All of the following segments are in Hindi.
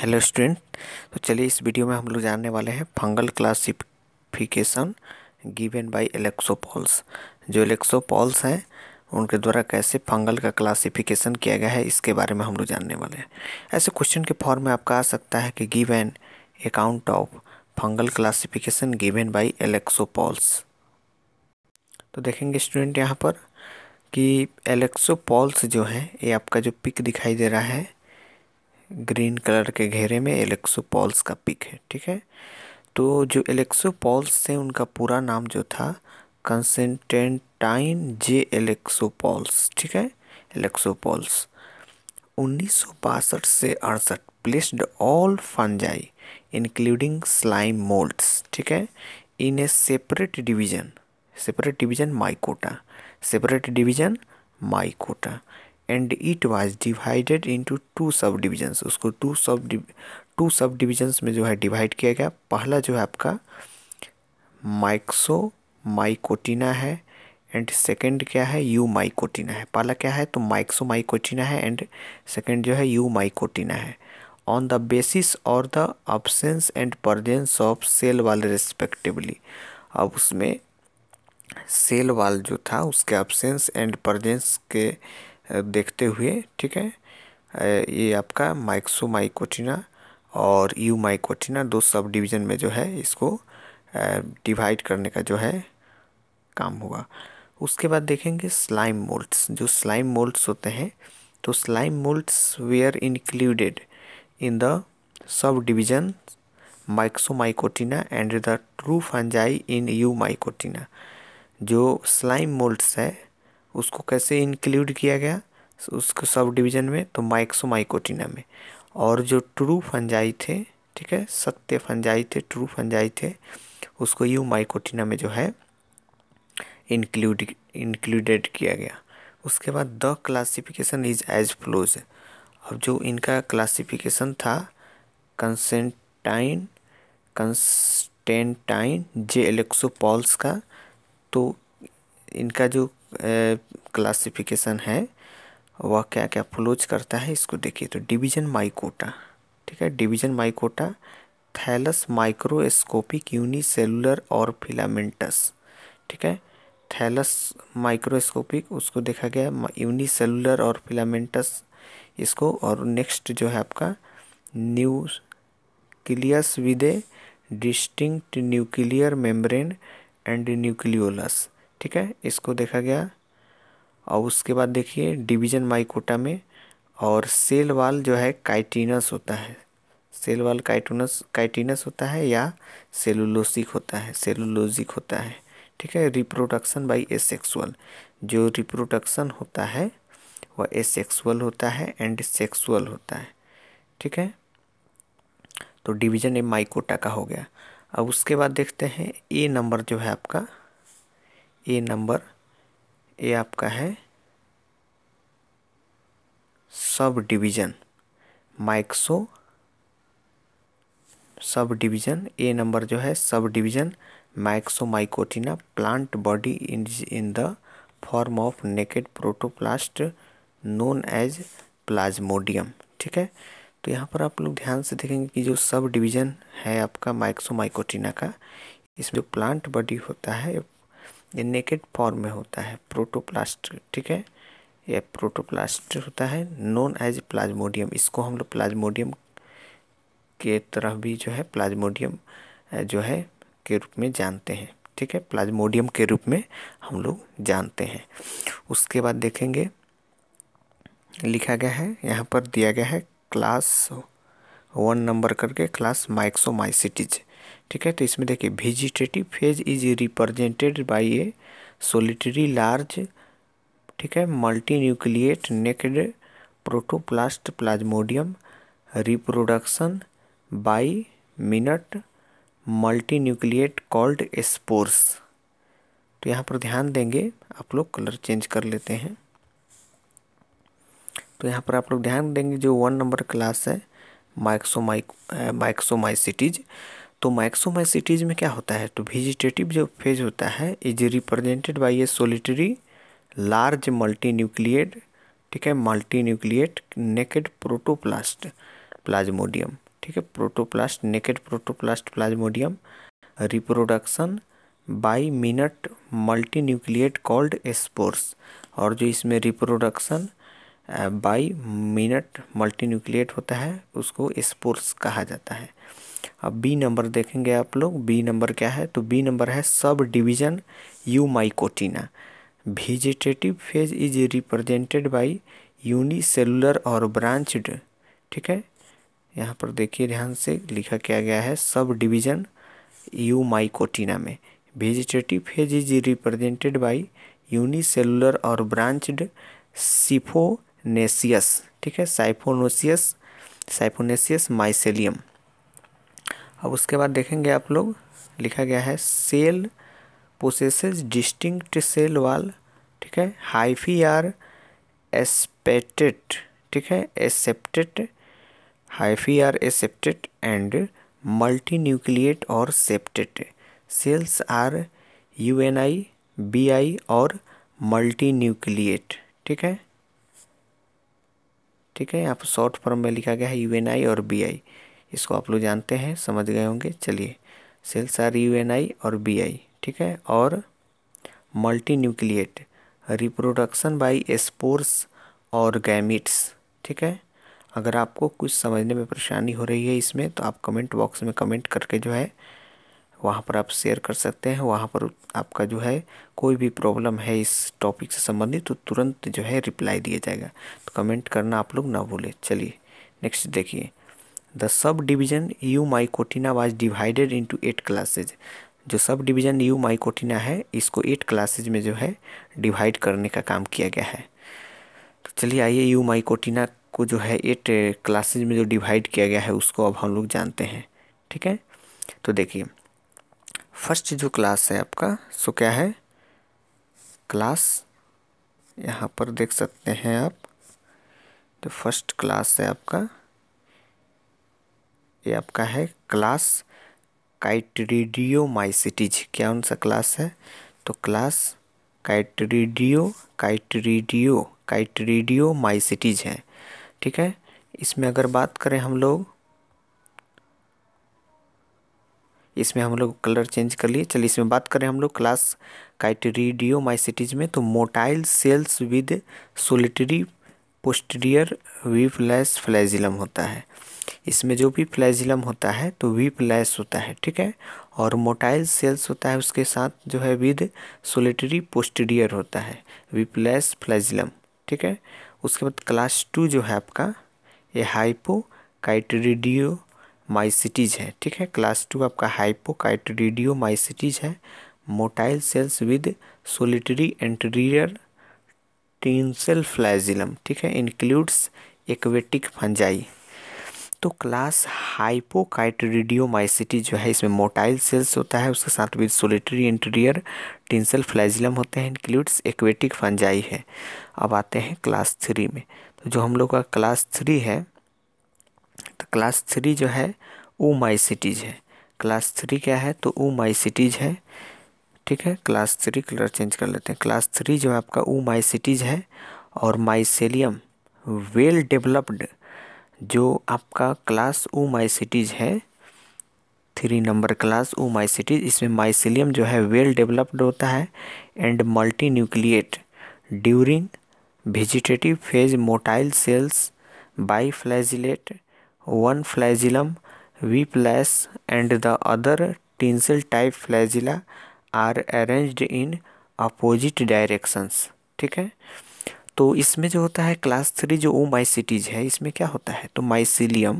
हेलो स्टूडेंट तो चलिए इस वीडियो में हम लोग जानने वाले हैं fungal classification given by Alexopoulos जो एलेक्सोपॉल्स हैं उनके द्वारा कैसे फंगल का क्लासिफिकेशन किया गया है इसके बारे में हम लोग जानने वाले हैं ऐसे क्वेश्चन के फॉर्म में आपका आ सकता है कि given account of fungal classification given by Alexopoulos तो देखेंगे स्टूडेंट यहाँ पर कि एलेक्सोपॉल्स जो हैं ये आपका जो पिक दिखाई दे रहा है ग्रीन कलर के घेरे में एलेक्सो पॉल्स का पिक है ठीक है तो जो एलेक्सो पॉल्स थे उनका पूरा नाम जो था कंसेंटेंटाइन जे एलेक्सो पॉल्स ठीक है एलेक्सो पॉल्स उन्नीस से अड़सठ placed all fungi including slime moulds ठीक है in a separate division separate division mycota separate division mycota and it was divided into two subdivisions उसको two sub two subdivisions में जो है डिवाइड किया गया पहला जो है आपका माइक्सो माइकोटिना है एंड सेकंड क्या है यू माइकोटिना है पहला क्या है तो माइक्सो माइकोटिना है एंड सेकंड जो है यू माइकोटिना है ऑन द बेसिस और the absence and presence of cell wall respectively अब उसमें सेल वाल जो था उसके ऑब्सेंस एंड परजेंस के देखते हुए ठीक है ये आपका माइक्सो माइकोटिना और यू माइकोटिना दो सब डिवीज़न में जो है इसको डिवाइड करने का जो है काम होगा उसके बाद देखेंगे स्लाइम मोल्ट्स जो स्लाइम मोल्ट्स होते हैं तो slime moulds were included in the subdivision mycotina and the true fungi in eumycotina जो स्लाइम मोल्ट्स है उसको कैसे इंक्लूड किया गया उसको सब डिवीजन में तो माइक्सो माइकोटिना में और जो ट्रू फंजाई थे ठीक है सत्य फंजाई थे ट्रू फंजाई थे उसको यू माइकोटिना में जो है इंक्लूड इंक्लूडेड किया गया उसके बाद the classification is as follows अब जो इनका क्लासिफिकेशन था कंसेंटाइन कंस्टेंटाइन जे एलेक्सो पॉल्स का तो इनका जो क्लासिफिकेशन है वह क्या क्या फ्लोज करता है इसको देखिए तो डिवीजन माइकोटा ठीक है division mycota thallus microscopic unicellular और फिलामेंटस ठीक है थैलस माइक्रोस्कोपिक उसको देखा गया यूनिसेलुलर और फिलामेंटस इसको और नेक्स्ट जो है आपका nucleus with a distinct nuclear membrane and nucleolus ठीक है इसको देखा गया और उसके बाद देखिए डिवीजन माइकोटा में और सेल वाल जो है काइटिनस होता है सेल वाल काइटोनस काइटिनस होता है या सेलुलोसिक होता है सेलुलोजिक होता है ठीक है रिप्रोडक्शन बाई एसेक्सुअल जो रिप्रोडक्शन होता है वह एसेक्सुअल होता है एंड सेक्सुअल होता है ठीक है तो डिवीजन ए माइकोटा का हो गया अब उसके बाद देखते हैं ए नंबर जो है आपका ए नंबर ए आपका है सब डिवीज़न माइक्सो सब डिवीज़न ए नंबर जो है subdivision mycotina plant body is in the form of naked protoplast known as plasmodium ठीक है तो यहाँ पर आप लोग ध्यान से देखेंगे कि जो सब डिवीज़न है आपका माइक्सो माइकोटिना का इसमें जो प्लांट बॉडी होता है ये नेकेड फॉर्म में होता है प्रोटोप्लास्ट ठीक है ये प्रोटोप्लास्ट होता है नॉन एज प्लाज्मोडियम इसको हम लोग प्लाज्मोडियम के तरह भी जो है प्लाज्मोडियम जो है के रूप में जानते हैं ठीक है प्लाज्मोडियम के रूप में हम लोग जानते हैं उसके बाद देखेंगे लिखा गया है यहाँ पर दिया गया है क्लास वन नंबर करके क्लास माइक्सोमाइसिटीज ठीक है तो इसमें देखिए vegetative phase is represented by a solitary large ठीक है multinucleate naked protoplast plasmodium reproduction by minute multinucleate called spores तो यहाँ पर ध्यान देंगे आप लोग कलर चेंज कर लेते हैं तो यहाँ पर आप लोग ध्यान देंगे जो वन नंबर क्लास है माइक्सोमाइक माइक्सोमाइसिटीज़ तो मैक्सोमाइसिटीज में क्या होता है तो वेजिटेटिव जो फेज होता है is represented by a solitary large multinucleate ठीक है multinucleate naked protoplast plasmodium ठीक है protoplast naked protoplast plasmodium reproduction by minute multinucleate called spores और जो इसमें reproduction by minute multinucleate होता है उसको स्पोर्स कहा जाता है अब बी नंबर देखेंगे आप लोग बी नंबर क्या है तो बी नंबर है subdivision eumycotina vegetative phase is represented by unicellular और ब्रांचड ठीक है यहाँ पर देखिए ध्यान से लिखा क्या गया है सब डिवीजन यू माइकोटीना में vegetative phase is represented by unicellular और ब्रांचड सिफोनेसियस ठीक है साइफोनोसियस साइफोनेसियस माइसेलियम अब उसके बाद देखेंगे आप लोग लिखा गया है cell possesses distinct cell wall ठीक है हाइफी आर एस्पेटेड ठीक है aseptate hyphae are aseptate and multinucleate और septate cells are U N I B I और मल्टी न्यूक्लिएट ठीक है ठीक है यहाँ पर शॉर्ट फॉर्म में लिखा गया है यू एन आई और बी आई इसको आप लोग जानते हैं समझ गए होंगे चलिए cells are U N I और बी आई ठीक है और multinucleate reproduction by spores और गैमिट्स ठीक है अगर आपको कुछ समझने में परेशानी हो रही है इसमें तो आप कमेंट बॉक्स में कमेंट करके जो है वहाँ पर आप शेयर कर सकते हैं वहाँ पर आपका जो है कोई भी प्रॉब्लम है इस टॉपिक से संबंधित तो तुरंत जो है रिप्लाई दिया जाएगा तो कमेंट करना आप लोग ना भूलें चलिए नेक्स्ट देखिए the subdivision eumycotina was divided into eight classes जो सब डिवीज़न यू माइकोटिना है इसको एट क्लासेज में जो है डिवाइड करने का काम किया गया है तो चलिए आइए यू माइकोटिना को जो है एट क्लासेज में जो डिवाइड किया गया है उसको अब हम लोग जानते हैं ठीक है तो देखिए फर्स्ट जो क्लास है आपका सो क्या है क्लास यहाँ पर देख सकते हैं आप तो फर्स्ट क्लास है आपका ये आपका है क्लास माइसिटीज क्या उन क्लास है तो क्लास काइट्रीडियो काइट्रीडियो माइसिटीज है ठीक है इसमें अगर बात करें हम लोग इसमें हम लोग कलर चेंज कर लिए चलिए इसमें बात करें हम लोग क्लास काइटेरिडियोमाइसिटीज में तो motile cells with solitary posterior whiplash flagellum होता है इसमें जो भी फ्लैजिलम होता है तो वी प्लैस होता है ठीक है और मोटाइल सेल्स होता है उसके साथ जो है विद सोलिटरी पोस्टीरियर होता है वी प्लैस फ्लैजिलम ठीक है उसके बाद क्लास टू जो है आपका ये हाइपो काइटरीडियो माइसिटीज है ठीक है क्लास टू आपका हाइपो काइटरीडियो माइसिटीज है motile cells with solitary anterior tinsel flagellum ठीक है इंक्लूड्स एक्वेटिक फंजाई तो क्लास हाइपोकाइटरिडियोमाइसिटी जो है इसमें मोटाइल सेल्स होता है उसके साथ भी सोलिटरी इंटीरियर टिंसल फ्लैजिलम होते हैं इंक्लूड्स एक्वेटिक फंजाई है अब आते हैं क्लास थ्री में तो जो हम लोग का क्लास थ्री है तो क्लास थ्री जो है ओ माइसिटीज है क्लास थ्री क्या है तो ओ माइसिटीज है ठीक है क्लास थ्री कलर चेंज कर लेते हैं क्लास थ्री जो है आपका ओ माइसिटीज है और माइसेलियम वेल डेवलप्ड जो आपका क्लास ओ माइसिटीज है three number class oomycetes इसमें माइसिलियम जो है वेल डेवलप्ड होता है and multinucleate during vegetative phase motile cells biflagellate one flagellum whiplash and the other tinsel type flagella are arranged in opposite directions ठीक है तो इसमें जो होता है क्लास थ्री जो ओ माइसिटीज है इसमें क्या होता है तो माइसिलियम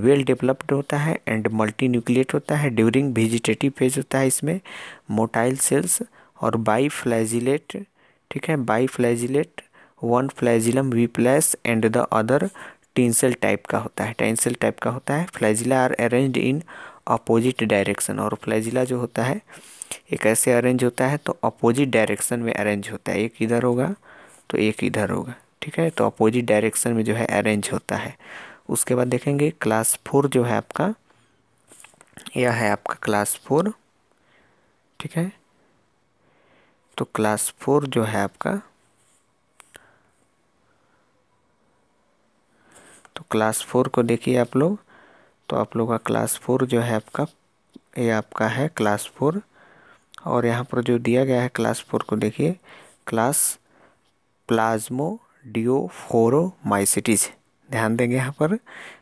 वेल डेवलप्ड होता है एंड मल्टी न्यूक्लिएट होता है ड्यूरिंग वेजिटेटिव फेज होता है इसमें मोटाइल सेल्स और बाई फ्लैजिलेट ठीक है biflagellate one flagellum plus and the other tinsel type का होता है टेंसल टाइप का होता है flagella are arrange in opposite direction और फ्लैजिला जो होता है एक ऐसे अरेंज होता है तो अपोजिट डायरेक्शन में अरेंज होता है एक इधर होगा तो एक इधर होगा ठीक है तो अपोजिट डायरेक्शन में जो है अरेंज होता है उसके बाद देखेंगे क्लास फोर जो है आपका यह है आपका क्लास फोर ठीक है तो क्लास फोर जो है आपका तो क्लास फोर को देखिए आप लोग तो आप लोग का क्लास फोर जो है आपका ये आपका है क्लास फोर और यहाँ पर जो दिया गया है क्लास फोर को देखिए क्लास प्लाज्मोडियोफोरोमाइसिटीज ध्यान देंगे यहाँ पर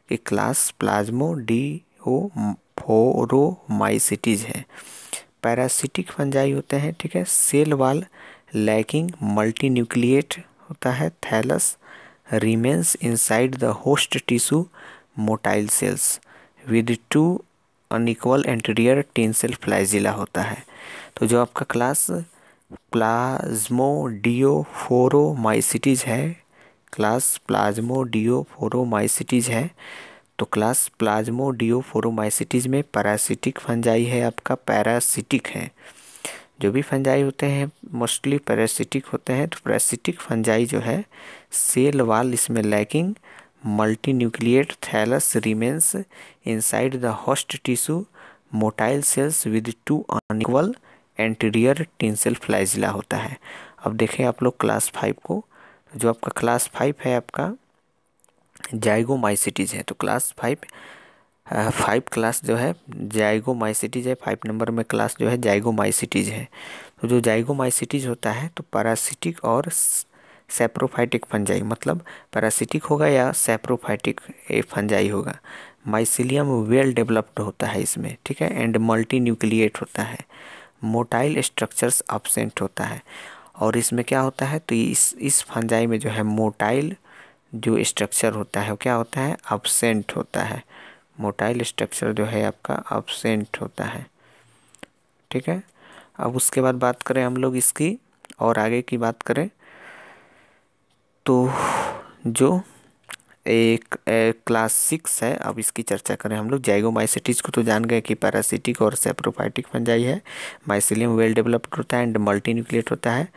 कि क्लास प्लाज्मोडियोफोरोमाइसिटीज है पैरासिटिक फंजाई होते हैं ठीक है सेल वाल लैकिंग मल्टी न्यूक्लिएट होता है thallus remains inside the host tissue motile cells with two unequal anterior tinsel flagella होता है तो जो आपका क्लास प्लाज्मोडियोफोरोमाइसिटीज है क्लास प्लाज्मोडियोफोरोमाइसिटीज है तो क्लास प्लाज्मोडियोफोरोमाइसिटीज में पैरासिटिक फंजाई है आपका पैरासिटिक है जो भी फंजाई होते हैं मोस्टली पैरासिटिक होते हैं तो पैरासिटिक फंजाई जो है सेल वाल इसमें lacking multinucleate thallus remains inside the host tissue motile cells with two unequal anterior tinsel flagella होता है अब देखें आप लोग क्लास फाइव को जो आपका क्लास फाइव है आपका जाइगो माइसिटीज़ है तो क्लास फाइव फाइव क्लास जो है जाइगो माइसिटीज़ है फाइव नंबर में क्लास जो है जाइगो माइसिटीज़ है तो जो जाइगो माइसिटीज होता है तो पैरासिटिक और सेप्रोफाइटिक फंजाई मतलब पैरासिटिक होगा या सेप्रोफाइटिक फंजाई होगा माइसिलियम वेल डेवलप्ड होता है इसमें ठीक है एंड मल्टी न्यूक्लिएट होता है मोटाइल स्ट्रक्चर्स एबसेंट होता है और इसमें क्या होता है तो इस इस फंजाई में जो है मोटाइल जो स्ट्रक्चर होता है वो क्या होता है एबसेंट होता है मोटाइल स्ट्रक्चर जो है आपका एबसेंट होता है ठीक है अब उसके बाद बात करें हम लोग इसकी और आगे की बात करें तो जो एक, क्लास सिक्स है अब इसकी चर्चा करें हम लोग जाइगोमाइसिटीज़ को तो जान गए कि पैरासिटिक और सेप्रोफाइटिक फंजाई है माइसिलियम वेल डेवलप्ड होता है एंड मल्टी न्यूक्लियट होता है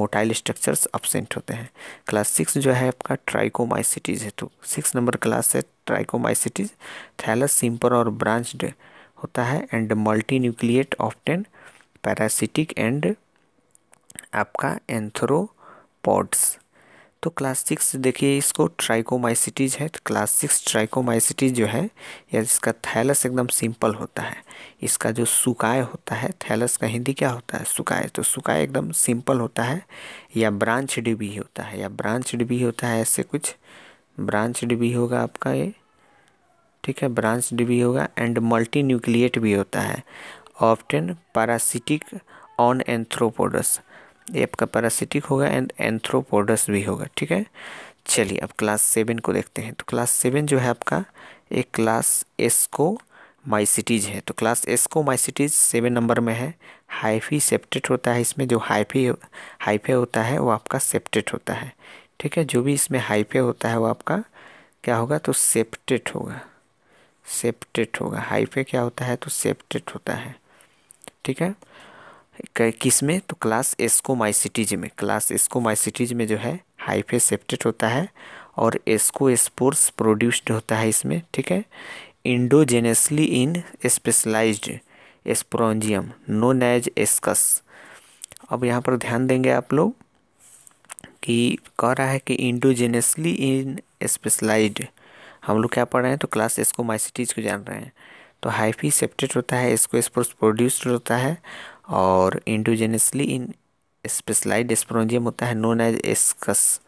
मोटाइल स्ट्रक्चर्स अपसेंट होते हैं क्लास सिक्स जो है आपका ट्राइकोमाइसिटीज़ है तो सिक्स नंबर क्लास है ट्राइकोमाइसिटीज़ थैलस सिंपर और ब्रांच्ड होता है and multinucleate often parasitic and आपका एंथ्रोपॉड्स तो क्लास सिक्स देखिए इसको ट्राइकोमाइसिटीज है तो क्लास सिक्स ट्राइकोमाइसिटीज जो है या इसका थैलस एकदम सिंपल होता है इसका जो सुकाय होता है थैलस का हिंदी क्या होता है सुकाय तो सुकाय एकदम सिंपल होता है या ब्रांच डिबी होता है या ब्रांच डिबी होता है ऐसे कुछ ब्रांच डिबी होगा आपका ये ठीक है ब्रांच डिबी होगा एंड मल्टी न्यूक्लिएट भी होता है ऑफ्टन पैरासिटिक ऑन एंथ्रोपोडस ये आपका पैरासिटिक होगा एंड एंथ्रोपोडस भी होगा ठीक है चलिए अब क्लास सेवन को देखते हैं तो क्लास सेवन जो है आपका एक क्लास एस्को माइसिटीज है तो class ascomycetes seven number में है हाइफी सेप्टेट होता है इसमें जो हाइफी हाइफे होता है वो आपका सेप्टेट होता है ठीक है जो भी इसमें हाइफे होता है वो आपका क्या होगा तो सेप्टेट होगा सेप्टेट होगा हाइफे क्या होता है तो सेप्टेट होता है ठीक है किस में तो क्लास सिटीज में क्लास सिटीज में जो है हाइफे सेप्टेट होता है और एस्को स्पोर्स प्रोड्यूस्ड होता है इसमें ठीक है endogenously in specialized sporangium known as ascus अब यहाँ पर ध्यान देंगे आप लोग कि कह रहा है कि इंडोजेनसली इन स्पेशलाइज्ड हम लोग क्या पढ़ रहे हैं तो क्लास एस्कोमाइसिटीज को जान रहे हैं तो हाइफी सेप्टेट होता है इसको स्पोर्स प्रोड्यूस्ड होता है और इंडोजेनसली इन स्पेशलाइज स्प्रोजियम होता है नोन एज एस्कस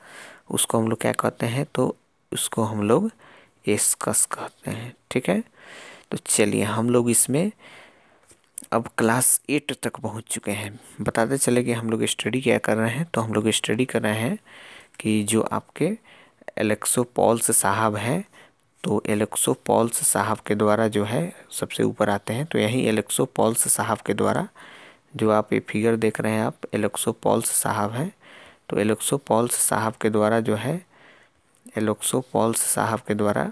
उसको हम लोग क्या कहते हैं तो उसको हम लोग एस्कस कहते हैं ठीक है तो चलिए हम लोग इसमें अब क्लास एट तक पहुंच चुके हैं बताते चले कि हम लोग स्टडी क्या कर रहे हैं तो हम लोग स्टडी कर रहे हैं कि जो आपके एलेक्सो पॉल्स साहब हैं तो एलेक्सो पॉल्स साहब के द्वारा जो है सबसे ऊपर आते हैं तो यही एलेक्सो पॉल्स साहब के द्वारा जो आप ये फिगर देख रहे हैं आप एलेक्सो पॉल्स साहब हैं तो एलेक्सो पॉल्स साहब के द्वारा जो है एलेक्सो पॉल्स साहब के द्वारा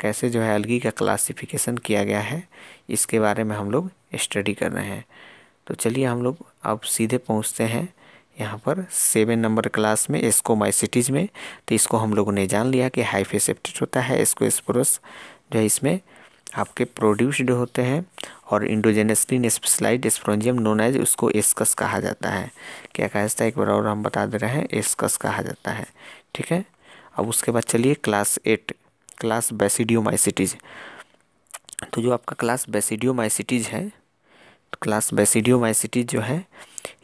कैसे जो है अलगी का क्लासिफिकेशन किया गया है इसके बारे में हम लोग स्टडी कर रहे हैं तो चलिए हम लोग अब सीधे पहुँचते हैं यहाँ पर सेवन नंबर क्लास में एस्कोमाइसिटीज़ में तो इसको हम लोगों ने जान लिया कि फेसेप्टिट होता है एस्कोस्पोरस जो है इसमें आपके प्रोड्यूस्ड होते हैं और endogenous in specialize sporangium known as उसको एस्कस कहा जाता है क्या कहा जाता है एक बार और हम बता दे रहे हैं एस्कस कहा जाता है ठीक है अब उसके बाद चलिए क्लास एट क्लास बेसिडियोमाइसिटीज तो जो आपका क्लास बेसिडियोमाइसिटीज है क्लास तो बेसिडियोमाइसिटीज जो है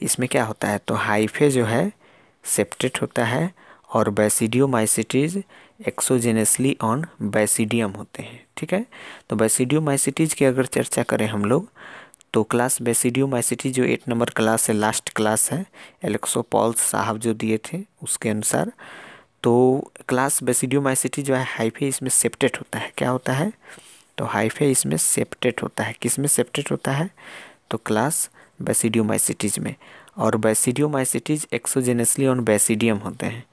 इसमें क्या होता है तो हाइफे जो है सेप्टेट होता है और बेसिडियोमाइसिटीज एक्सोजेनसली ऑन बैसिडियम होते हैं ठीक है तो बैसिडियोमाइसिटीज की अगर चर्चा करें हम लोग तो क्लास बेसिडियोमाइसिटी जो एट नंबर क्लास है लास्ट क्लास है एलेक्सो साहब जो दिए थे उसके अनुसार तो क्लास बेसिडियोमाइसिटीज जो है हाइफे इसमें सेप्टेट होता है क्या होता है तो हाइफे इसमें सेप्टेट होता है किस में सेप्टेट होता है तो क्लास बेसिडियोमाइसिटीज में और बेसिडियोमाइसिटीज एक्सोजेनसली ऑन बेसिडियम होते हैं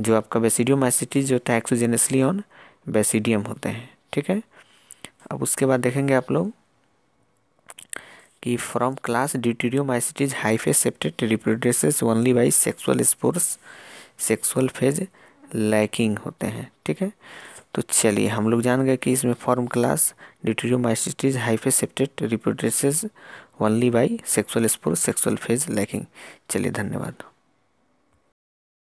जो आपका बेसिडियोमाइसिटिस जो होता है एक्सोजेनेसली ऑन बेसिडियम होते हैं ठीक है अब उसके बाद देखेंगे आप लोग कि from class deuteromycetes hyphae septate reproduce only by sexual spores sexual phase lacking होते हैं ठीक है तो चलिए हम लोग जान गए कि इसमें form class deuteromycetes hyphae septate reproduce only by sexual spores sexual phase lacking चलिए धन्यवाद